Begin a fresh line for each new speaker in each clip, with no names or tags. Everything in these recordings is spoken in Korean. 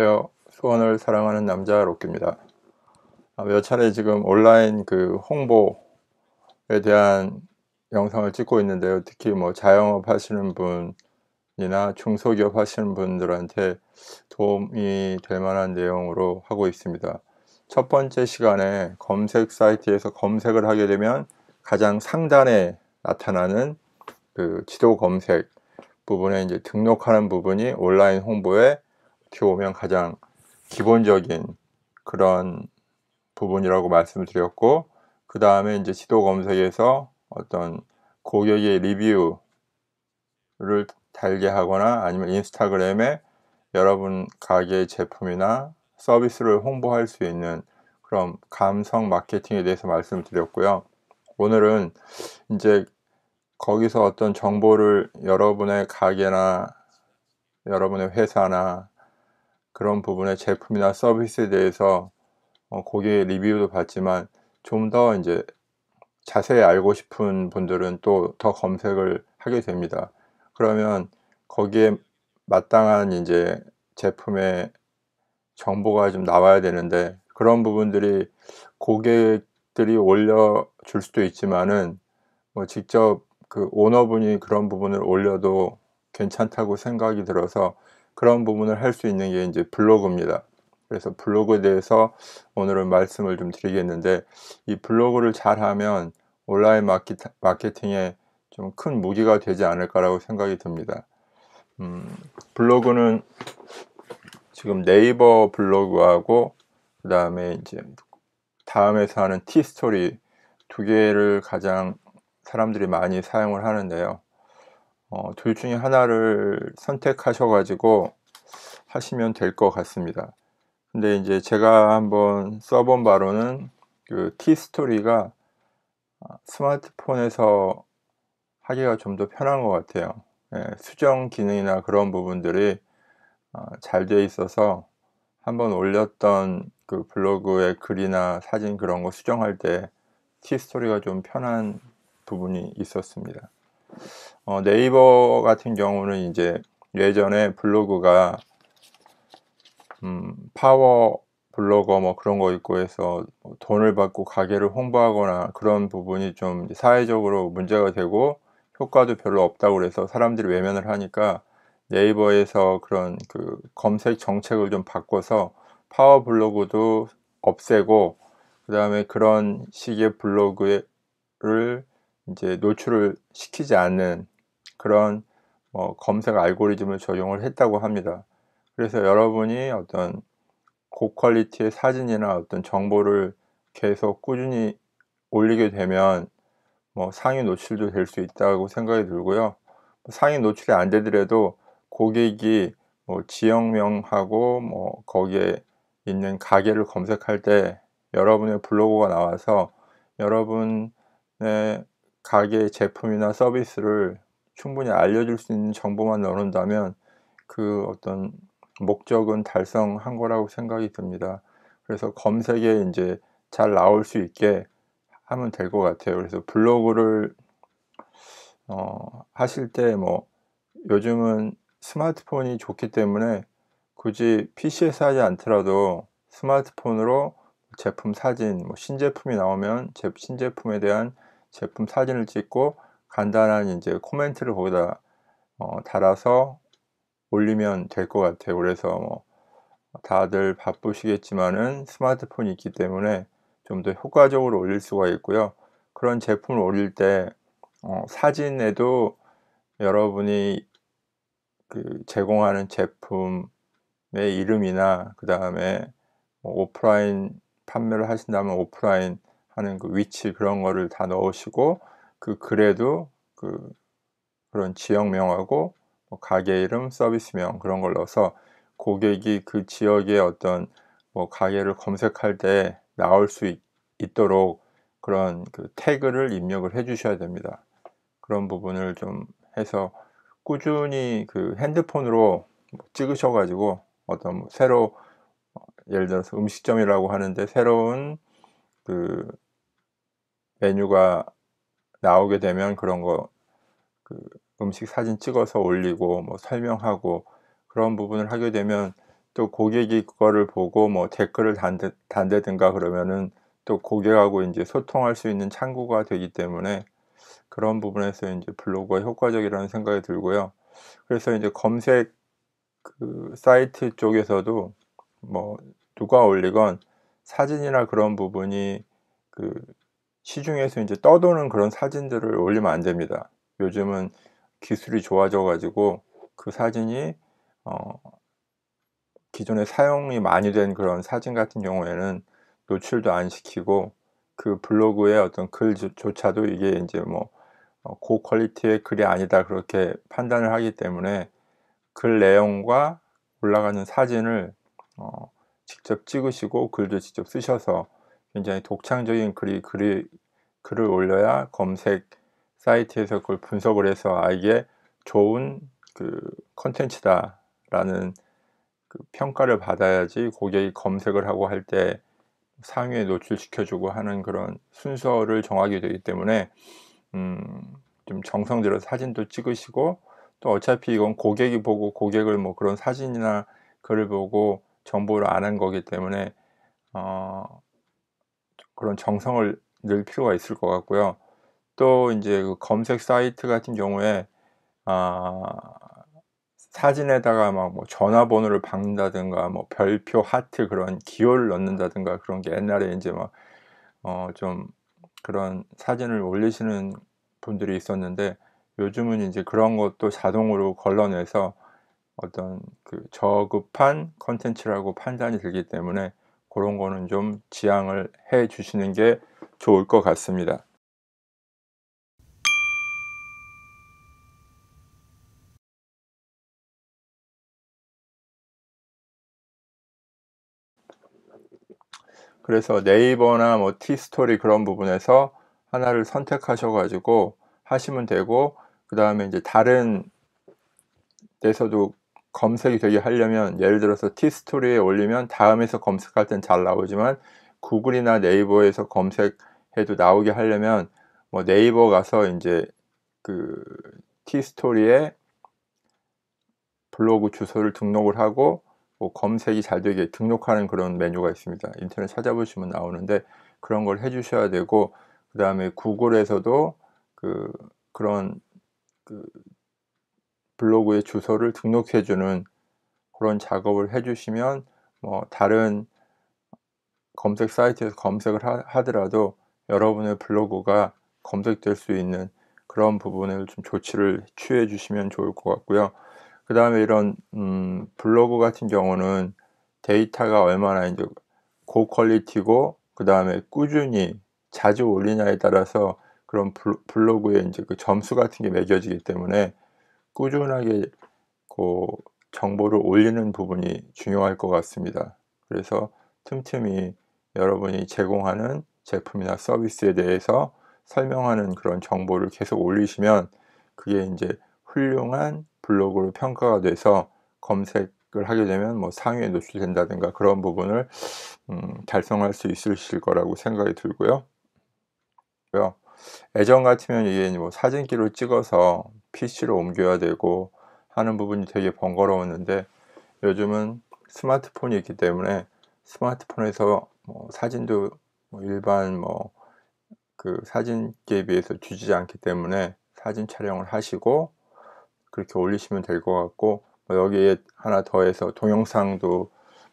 안녕하세요. 수원을 사랑하는 남자 로키입니다. 아, 몇 차례 지금 온라인 그 홍보에 대한 영상을 찍고 있는데요. 특히 뭐 자영업 하시는 분이나 중소기업 하시는 분들한테 도움이 될 만한 내용으로 하고 있습니다. 첫 번째 시간에 검색 사이트에서 검색을 하게 되면 가장 상단에 나타나는 그 지도 검색 부분에 이제 등록하는 부분이 온라인 홍보에 키워게 그 보면 가장 기본적인 그런 부분이라고 말씀을 드렸고 그 다음에 이제 시도 검색에서 어떤 고객의 리뷰를 달게 하거나 아니면 인스타그램에 여러분 가게 제품이나 서비스를 홍보할 수 있는 그런 감성 마케팅에 대해서 말씀을 드렸고요. 오늘은 이제 거기서 어떤 정보를 여러분의 가게나 여러분의 회사나 그런 부분의 제품이나 서비스에 대해서 어, 고객 리뷰도 봤지만 좀 더 이제 자세히 알고 싶은 분들은 또 더 검색을 하게 됩니다. 그러면 거기에 마땅한 이제 제품의 정보가 좀 나와야 되는데 그런 부분들이 고객들이 올려줄 수도 있지만은 뭐 직접 그 오너분이 그런 부분을 올려도 괜찮다고 생각이 들어서 그런 부분을 할 수 있는 게 이제 블로그입니다. 그래서 블로그에 대해서 오늘은 말씀을 좀 드리겠는데 이 블로그를 잘하면 온라인 마켓, 마케팅에 좀 큰 무기가 되지 않을까라고 생각이 듭니다. 음, 블로그는 지금 네이버 블로그하고 그 다음에 이제 다음에서 하는 티스토리 두 개를 가장 사람들이 많이 사용을 하는데요. 어, 둘 중에 하나를 선택하셔가지고 하시면 될 것 같습니다. 근데 이제 제가 한번 써본 바로는 그 티스토리가 아, 스마트폰에서 하기가 좀 더 편한 것 같아요. 예, 수정 기능이나 그런 부분들이 어, 잘 되어 있어서 한번 올렸던 그 블로그의 글이나 사진 그런 거 수정할 때 티스토리가 좀 편한 부분이 있었습니다. 어, 네이버 같은 경우는 이제 예전에 블로그가 음, 파워 블로거 뭐 그런 거 있고 해서 뭐 돈을 받고 가게를 홍보하거나 그런 부분이 좀 사회적으로 문제가 되고 효과도 별로 없다고 그래서 사람들이 외면을 하니까 네이버에서 그런 그 검색 정책을 좀 바꿔서 파워 블로그도 없애고 그 다음에 그런 식의 블로그를 이제 노출을 시키지 않는 그런 뭐 검색 알고리즘을 적용을 했다고 합니다. 그래서 여러분이 어떤 고퀄리티의 사진이나 어떤 정보를 계속 꾸준히 올리게 되면 뭐 상위 노출도 될 수 있다고 생각이 들고요. 뭐 상위 노출이 안 되더라도 고객이 뭐 지역명하고 뭐 거기에 있는 가게를 검색할 때 여러분의 블로그가 나와서 여러분의 가게의 제품이나 서비스를 충분히 알려줄 수 있는 정보만 넣는다면 그 어떤 목적은 달성한 거라고 생각이 듭니다. 그래서 검색에 이제 잘 나올 수 있게 하면 될 것 같아요. 그래서 블로그를 어, 하실 때 뭐 요즘은 스마트폰이 좋기 때문에 굳이 PC에서 하지 않더라도 스마트폰으로 제품 사진, 뭐 신제품이 나오면 제 신제품에 대한 제품 사진을 찍고 간단한 이제 코멘트를 거기다 어, 달아서 올리면 될 것 같아요. 그래서 뭐 다들 바쁘시겠지만은 스마트폰이 있기 때문에 좀 더 효과적으로 올릴 수가 있고요. 그런 제품을 올릴 때 어, 사진에도 여러분이 그 제공하는 제품의 이름이나 그 다음에 뭐 오프라인 판매를 하신다면 오프라인 하는 그 위치 그런 거를 다 넣으시고 그 글에도 그 그런 지역명하고 뭐 가게 이름, 서비스명 그런 걸 넣어서 고객이 그 지역의 어떤 뭐 가게를 검색할 때 나올 수 있, 도록 그런 그 태그를 입력을 해 주셔야 됩니다. 그런 부분을 좀 해서 꾸준히 그 핸드폰으로 뭐 찍으셔 가지고 어떤 뭐 새로 예를 들어서 음식점이라고 하는데 새로운 그 메뉴가 나오게 되면 그런 거그 음식 사진 찍어서 올리고 뭐 설명하고 그런 부분을 하게 되면 또 고객이 그거를 보고 뭐 댓글을 단대, 단대든가 그러면은 또 고객하고 이제 소통할 수 있는 창구가 되기 때문에 그런 부분에서 이제 블로그가 효과적이라는 생각이 들고요. 그래서 이제 검색 그 사이트 쪽에서도 뭐 누가 올리건 사진이나 그런 부분이 그 시중에서 이제 떠도는 그런 사진들을 올리면 안 됩니다. 요즘은 기술이 좋아져 가지고 그 사진이 어 기존에 사용이 많이 된 그런 사진 같은 경우에는 노출도 안 시키고 그 블로그의 어떤 글조차도 이게 이제 뭐 어, 고퀄리티의 글이 아니다 그렇게 판단을 하기 때문에 글 내용과 올라가는 사진을 어 직접 찍으시고 글도 직접 쓰셔서 굉장히 독창적인 글이, 글이 글을 올려야 검색 사이트에서 그걸 분석을 해서 아 이게 좋은 그 컨텐츠다라는 그 평가를 받아야지 고객이 검색을 하고 할 때 상위에 노출시켜주고 하는 그런 순서를 정하게 되기 때문에 음, 좀 정성 들여 사진도 찍으시고 또 어차피 이건 고객이 보고 고객을 뭐 그런 사진이나 글을 보고 정보를 아는 거기 때문에 어, 그런 정성을 넣을 필요가 있을 것 같고요. 또 이제 그 검색 사이트 같은 경우에 아, 사진에다가 막 뭐 전화번호를 박는다든가 뭐 별표 하트 그런 기호를 넣는다든가 그런 게 옛날에 이제 막어좀 그런 사진을 올리시는 분들이 있었는데 요즘은 이제 그런 것도 자동으로 걸러내서 어떤 그 저급한 컨텐츠라고 판단이 들기 때문에 그런 거는 좀 지양을 해 주시는 게 좋을 것 같습니다. 그래서 네이버나 뭐 티스토리 그런 부분에서 하나를 선택하셔가지고 하시면 되고 그 다음에 이제 다른 데서도 검색이 되게 하려면 예를 들어서 티스토리에 올리면 다음에서 검색할 땐 잘 나오지만 구글이나 네이버에서 검색해도 나오게 하려면 뭐 네이버 가서 이제 그 티스토리에 블로그 주소를 등록을 하고 뭐 검색이 잘 되게 등록하는 그런 메뉴가 있습니다. 인터넷 찾아보시면 나오는데 그런 걸 해주셔야 되고 그 다음에 구글에서도 그 그런 그 블로그의 주소를 등록해주는 그런 작업을 해주시면 뭐 다른 검색 사이트에서 검색을 하, 더라도 여러분의 블로그가 검색될 수 있는 그런 부분을 좀 조치를 취해 주시면 좋을 것 같고요. 그 다음에 이런 음, 블로그 같은 경우는 데이터가 얼마나 이제 고퀄리티고 그 다음에 꾸준히 자주 올리냐에 따라서 그런 블로그의 이제 그 점수 같은 게 매겨지기 때문에 꾸준하게 그 정보를 올리는 부분이 중요할 것 같습니다. 그래서 틈틈이 여러분이 제공하는 제품이나 서비스에 대해서 설명하는 그런 정보를 계속 올리시면 그게 이제 훌륭한 블로그로 평가가 돼서 검색을 하게 되면 뭐 상위에 노출된다든가 그런 부분을 음, 달성할 수 있으실 거라고 생각이 들고요. 애정 같으면 이게 뭐 사진기로 찍어서 PC로 옮겨야 되고 하는 부분이 되게 번거로웠는데 요즘은 스마트폰이 있기 때문에 스마트폰에서 뭐 사진도 뭐 일반 뭐 그 사진기에 비해서 뒤지지 않기 때문에 사진 촬영을 하시고 그렇게 올리시면 될 것 같고 뭐 여기에 하나 더해서 동영상도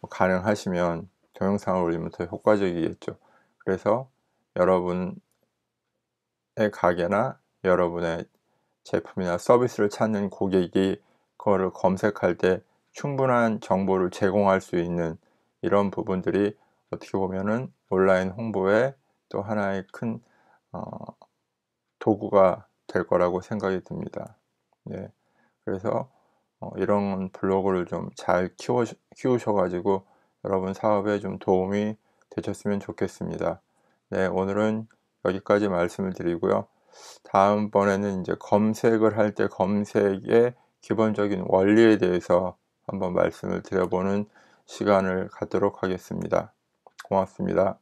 뭐 가능하시면 동영상을 올리면 더 효과적이겠죠. 그래서 여러분의 가게나 여러분의 제품이나 서비스를 찾는 고객이 그거를 검색할 때 충분한 정보를 제공할 수 있는 이런 부분들이 어떻게 보면은 온라인 홍보에또 하나의 큰 어, 도구가 될 거라고 생각이 듭니다. 예. 그래서 어, 이런 블로그를 좀 잘 키워 키우셔가지고 여러분 사업에 좀 도움이 되셨으면 좋겠습니다. 네, 오늘은 여기까지 말씀을 드리고요. 다음번에는 이제 검색을 할 때 검색의 기본적인 원리에 대해서 한번 말씀을 드려보는 시간을 갖도록 하겠습니다. 고맙습니다.